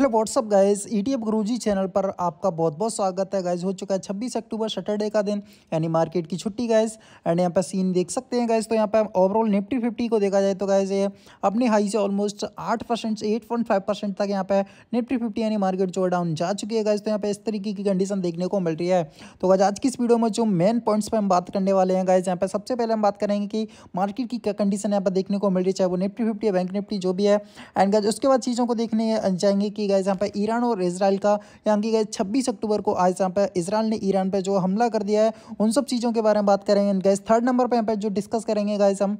hello what's up guys E e T F Guruji channel पर आपका बहुत बहुत स्वागत है गाइज हो चुका है 26 अक्टूबर सैटरडे का दिन यानी मार्केट की छुट्टी गाइज एंड यहाँ पर सीन देख सकते हैं गाइज तो यहाँ पर ओवरऑल निफ्टी फिफ्टी को देखा जाए तो गाइज ये अपने हाई से ऑलमोस्ट आठ परसेंट से एट पॉइंट फाइव परसेंट तक यहाँ पर निफ्टी फिफ्टी यानी मार्केट जो डाउन जा चुकी है गाइज तो यहाँ पर इस तरीके की कंडीशन देखने को मिल रही है तो गाइज आज की इस वीडियो में जो मेन पॉइंट्स पर हम बात करने वाले हैं गाइज यहाँ पर सबसे पहले हम बात करेंगे कि मार्केट की क्या कंडीशन यहाँ पर देखने को मिल रही है चाहे वो निफ्टी फिफ्टी बैंक निफ्टी जो भी है एंड गाइज उसके बाद चीज़ों को देखने जाएंगे कि गए जहाँ पर ईरान और इसराइल का यहाँ की गए छब्बीस अक्टूबर को आज जहाँ पर इसराइल ने ईरान पर जो हमला कर दिया है उन सब चीज़ों के बारे में बात करेंगे गए थर्ड नंबर पर यहाँ पर जो डिस्कस करेंगे गए हम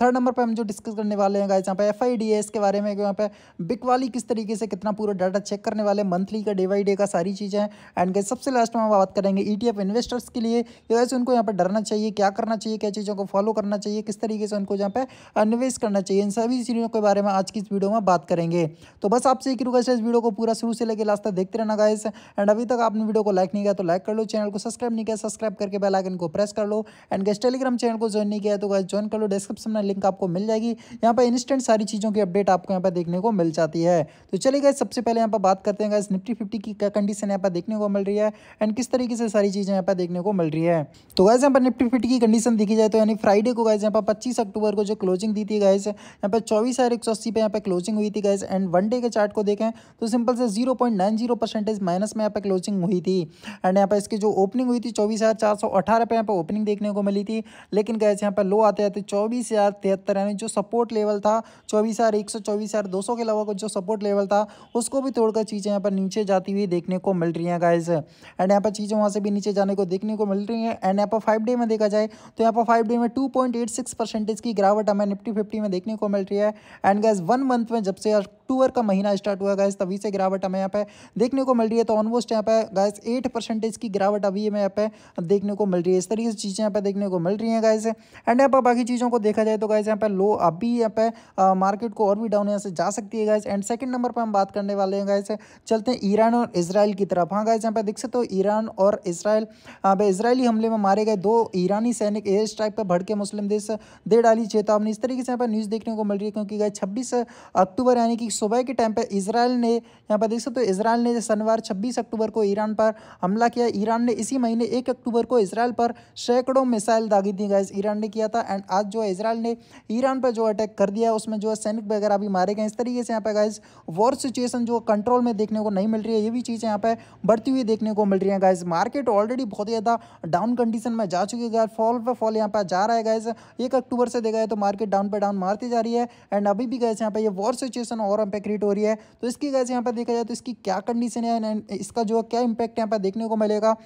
थर्ड नंबर पर हम जो डिस्कस करने वाले हैं गए जहाँ पर एफ के बारे में यहाँ पर बिकवाली किस तरीके से कितना पूरा डाटा चेक करने वाले मंथली का डे बाई डे का सारी चीज़ें एंड गए सबसे लास्ट में हम बात करेंगे ई e इन्वेस्टर्स के लिए वैसे उनको यहाँ पर डरना चाहिए क्या करना चाहिए क्या चीज़ों को फॉलो करना चाहिए किस तरीके से उनको यहाँ पर निवेश करना चाहिए इन सभी चीज़ों के बारे में आज की इस वीडियो में बात करेंगे तो बस आपसे एक रुका गाइस वीडियो को पूरा शुरू से लेकर लास्ट तक देखते रहना गाइस एंड अभी तक आपने वीडियो को लाइक नहीं किया तो लाइक कर लो चैनल को सब्सक्राइब नहीं किया सब्सक्राइब करके बेल आइकन को प्रेस कर लो एंड गैस टेलीग्राम चैनल को ज्वाइन नहीं किया तो गाइस ज्वाइन कर लो डिस्क्रिप्शन में लिंक आपको मिल जाएगी यहाँ पर इंस्टेंट सारी चीज़ों की अपडेट आपको यहाँ पर देखने को मिल जाती है तो चलिए गाइस सबसे पहले यहाँ पर बात करते हैं गाइस निफ्टी फिफ्टी की क्या कंडीशन यहाँ पर देखने को मिल रही है एंड किस तरीके से सारी चीज़ें यहाँ पर देखने को मिल रही है तो गाइस यहाँ पर निफ्टी फिफ्टी की कंडीशन देखी जाए तो यानी फ्राइडे को गाइस यहाँ पर पच्चीस अक्टूबर को जो क्लोजिंग दी थी गाइस यहाँ पर चौबीस हज़ार एक सौ अस्सी पे यहाँ पर क्लोजिंग हुई थी गाइस एंड वन डे के चार्ट को देखें तो सिंपल से zero point nine zero percentage minus में यहाँ पे क्लोजिंग हुई थी एंड यहाँ पे इसकी जो ओपनिंग हुई थी चौबीस हज़ार चार सौ अठारह पे यहाँ पे ओपनिंग देखने को मिली थी लेकिन गैस यहाँ पे लो आते आते चौबीस हज़ार तिहत्तर यानी जो सपोर्ट लेवल था चौबीस हज़ार एक सौ चौबीस हज़ार दो सौ के अलावा जो सपोर्ट लेवल था उसको भी तोड़कर चीज़ें यहाँ पर नीचे जाती हुई देखने को मिल रही हैं गाइज एंड यहाँ पर चीज़ें वहाँ से भी नीचे जाने को देखने को मिल रही हैं एंड यहाँ पर फाइव डे में देखा जाए तो यहाँ पर फाइव डे में two point eight six percentage की गिरावट हमें निफ्टी फिफ्टी में देखने को मिल रही है एंड गैस वन मंथ में जब से अक्टूबर का महीना स्टार्ट हुआ गैस तभी से गिरावट हमें यहाँ पे देखने को मिल रही है तो ऑलमोस्ट यहाँ पे गैस एट परसेंटेज की गिरावट अभी हमें यहाँ पे देखने को मिल रही है इस तरीके से चीज़ें यहाँ पे देखने को मिल रही हैं गैस एंड यहाँ पर बाकी चीज़ों को देखा जाए तो गैस यहाँ पे लो अभी यहाँ पे मार्केट को और भी डाउन यहाँ से जा सकती है गैस एंड सेकेंड नंबर पर हम बात करने वाले हैं गैस चलते हैं ईरान और इसराइल की तरफ हाँ गैस यहाँ पे देख सकते हो ईरान और इसराइल पे इसराइली हमले में मारे गए दो ईरानी सैनिक एयर स्ट्राइक पर भड़के मुस्लिम देश दे डाली चेतावनी इस तरीके से यहाँ पर न्यूज़ देखने को मिल रही है क्योंकि गए छब्बीस अक्टूबर यानी कि सुबह के टाइम पर इसराइल ने यहाँ पर देख सकते हो तो इसराइल ने शनिवार छब्बीस अक्टूबर को ईरान पर हमला किया ईरान ने इसी महीने एक अक्टूबर को इसराइल पर सैकड़ों मिसाइल दागी दी गए ईरान ने किया था एंड आज जो है इसराइल ने ईरान पर जो अटैक कर दिया उसमें जो है सैनिक वगैरह भी मारे गए इस तरीके से यहाँ पर गाइज वॉर सिचुएशन जो कंट्रोल में देखने को नहीं मिल रही है ये भी चीज़ यहाँ पर बढ़ती हुई देखने को मिल रही है गाइज मार्केट ऑलरेडी बहुत ज़्यादा डाउन कंडीशन में जा चुकी है फॉल पर फॉल यहाँ पर जा रहा है गाइज एक अक्टूबर से देखा है तो मार्केट डाउन पर डाउन मारती जा रही है एंड अभी भी गाइज यहाँ पर ये वॉर सिचुएशन और यहाँ पे क्रिएट हो रही है तो इसकी गैस यहाँ पर देखा जाए तो इसकी क्या कंडीशन है इसका जो क्या इम्पैक्ट यहाँ पर देखने को मिलेगा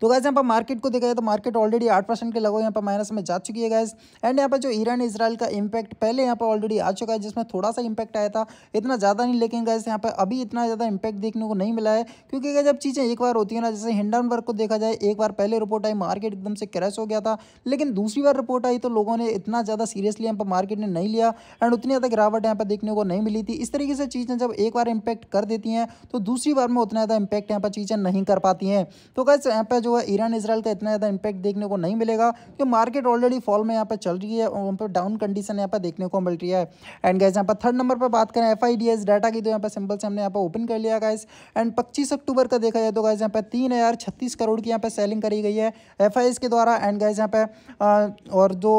तो गैस यहाँ पर मार्केट को देखा जाए तो मार्केट ऑलरेडी आठ परसेंट के लगभग यहाँ पर माइनस में जा चुकी है गैस एंड यहाँ पर जो ईरान इसराइल का इम्पैक्ट पहले यहाँ पर ऑलरेडी आ चुका है जिसमें थोड़ा सा इम्पैक्ट आया था इतना ज़्यादा नहीं लेकिन गैस यहाँ पर अभी इतना ज़्यादा इम्पैक्ट देखने को नहीं मिला है क्योंकि गैस जब चीज़ें एक बार होती है ना जैसे हिंडनबर्ग को देखा जाए एक बार पहले रिपोर्ट आई मार्केट एकदम से क्रैश हो गया था लेकिन दूसरी बार रिपोर्ट आई तो लोगों ने इतना ज़्यादा सीरियसली यहाँ पर मार्केट ने नहीं लिया एंड उतनी ज़्यादा गिरावट यहाँ पर देखने को नहीं मिली थी इस तरीके से चीज़ें जब एक बार इम्पैक्ट कर देती हैं तो दूसरी बार में उतना ज़्यादा इम्पैक्ट यहाँ पर चीज़ें नहीं कर पाती हैं तो गैस यहाँ पर जो जो है ईरान इसराइल का इतना ज़्यादा इंपैक्ट देखने को नहीं मिलेगा क्योंकि मार्केट ऑलरेडी फॉल में यहाँ पर चल रही है और वहाँ पर डाउन कंडीशन यहाँ पर देखने को मिल रही है एंड गैस यहाँ पर थर्ड नंबर पर बात करें एफ डाटा की तो यहाँ पर सिंपल से हमने यहाँ पर ओपन कर लिया गैस एंड पच्चीस अक्टूबर का देखा जाए तो गैस यहाँ पर तीन करोड़ की यहाँ पर सेलिंग करी गई है एफ के द्वारा एंड गैस यहाँ पर और जो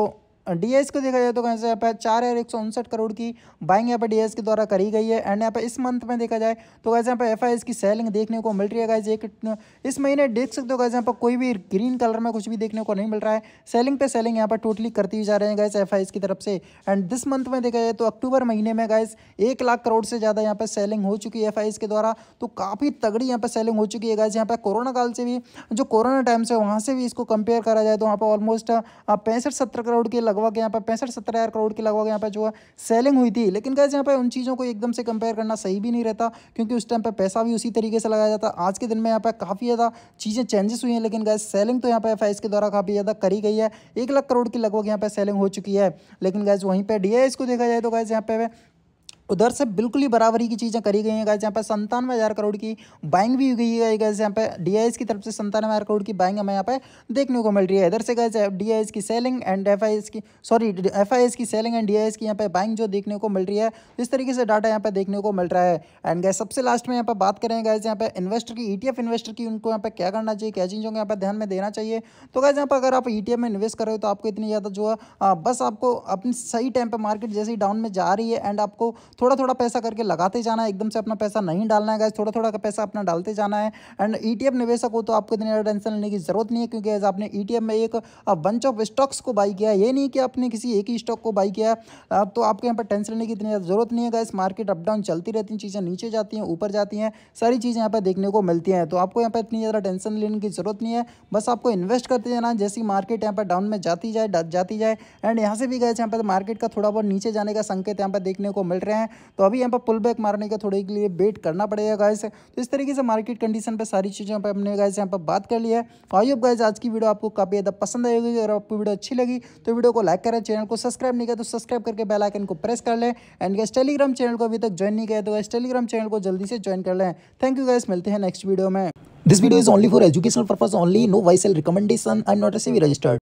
डी को देखा जाए तो कहीं से यहाँ पर चार हज़ार एक सौ उनसठ करोड़ की बाइंग यहाँ पर डी के द्वारा करी गई है एंड यहाँ पर इस मंथ में देखा जाए तो कैसे यहाँ पर एफ की सेलिंग देखने को मिल रही है गाइज एक इस महीने देख सकते हो कैसे यहाँ पर कोई भी ग्रीन कलर में कुछ भी देखने को नहीं मिल रहा है सेलिंग पे सेलिंग यहाँ पर टोटली करती हुई जा रहे हैं गाइज एफ की तरफ से एंड दिस मंथ में देखा जाए तो अक्टूबर महीने में गाइज एक लाख करोड़ से ज़्यादा यहाँ पर सेलिंग हो चुकी है एफ के द्वारा तो काफ़ी तगड़ी यहाँ पर सेलिंग हो चुकी है गाइज यहाँ पर कोरोना काल से भी जो कोरोना टाइम से वहाँ से भी इसको कंपेयर करा जाए तो वहाँ पर ऑलमोस्ट पैंसठ सत्तर करोड़ के लगभग यहाँ पर पैंसठ सत्तर हज़ार करोड़ की लगभग यहाँ पर जो है सेलिंग हुई थी लेकिन कैसे यहाँ पर उन चीज़ों को एकदम से कंपेयर करना सही भी नहीं रहता क्योंकि उस टाइम पर पैसा भी उसी तरीके से लगाया जाता आज के दिन में यहाँ पर काफ़ी ज़्यादा चीज़ें चेंजेस हुई हैं लेकिन गैस सेलिंग तो यहाँ पर एफ के द्वारा काफ़ी ज़्यादा करी गई है एक लाख करोड़ की लगभग यहाँ पर सेलिंग हो चुकी है लेकिन गैस वहीं पर डी को देखा जाए तो गैस यहाँ पर उधर से बिल्कुल ही बराबरी की चीज़ें करी गई हैं गाइज यहाँ पर संतानवे हज़ार करोड़ की बाइंग भी हुई गई है गाइज यहाँ पे एस की तरफ से संतानवे हज़ार करोड़ की बाइंग हमें यहाँ पे देखने को मिल रही है इधर से आई एस की सेलिंग एंड एफ की सॉरी एफ की सेलिंग एंड एस की यहाँ पे बाइंग जो देखने को मिल रही है इस तरीके से डाटा यहाँ पे देखने को मिल रहा है एंड गाइज सबसे लास्ट में यहाँ पर बात करें गाइज यहाँ पे इन्वेस्टर की ई इन्वेस्टर की उनको यहाँ पे क्या करना चाहिए क्या चीज़ों को यहाँ पर ध्यान में देना चाहिए तो गाइज यहाँ पर अगर आप ई में इन्वेस्ट कर रहे हो तो आपको इतनी ज़्यादा जो है बस आपको अपनी सही टाइम पर मार्केट जैसे ही डाउन में जा रही है एंड आपको थोड़ा थोड़ा पैसा करके लगाते जाना है एकदम से अपना पैसा नहीं डालना है गाइज थोड़ा थोड़ा का पैसा अपना डालते जाना है एंड ई e निवेशक हो तो आपको इतनी ज़्यादा टेंशन लेने की जरूरत नहीं है क्योंकि एज आपने ई e में एक बंच ऑफ स्टॉक्स को बाई किया ये नहीं कि आपने किसी एक ही स्टॉक को बाई किया तो आपको यहाँ पर टेंशन लेने की इतनी ज़्यादा जरूरत नहीं है गाइस मार्केट अप डाउन चलती रहती हैं चीज़ें नीचे जाती हैं ऊपर जाती हैं सारी चीज़ें यहाँ पर देखने को मिलती हैं तो आपको यहाँ पर इतनी ज़्यादा टेंशन लेने की जरूरत नहीं है बस आपको इन्वेस्ट करते जाना जैसी मार्केट यहाँ पर डाउन में जाती जाए जाती जाए एंड यहाँ से भी गए यहाँ पर मार्केट का थोड़ा बहुत नीचे जाने का संकेत यहाँ पर देखने को मिल रहे हैं तो अभी यहाँ पर पुल बैक मारने का थोड़े के लिए वेट करना पड़ेगा गाइस तो इस तरीके से मार्केट कंडीशन पर सारी चीज़ों पर हमने गाइस यहाँ पर बात कर लिया है आई होप गाइस आज की वीडियो आपको काफ़ी ज़्यादा पसंद आएगी अगर आपको वीडियो अच्छी लगी तो वीडियो को लाइक करें चैनल को सब्सक्राइब नहीं किया तो सब्सक्राइब करके बेल आइकन को प्रेस कर लें एंड गैस टेलीग्राम चैनल को अभी तक ज्वाइन नहीं किया तो गैस टेलीग्राम चैनल को जल्दी से ज्वाइन कर लें थैंक यू गैस मिलते हैं नेक्स्ट वीडियो में this video is only for educational purpose only no vice sell recommendation and not receive registered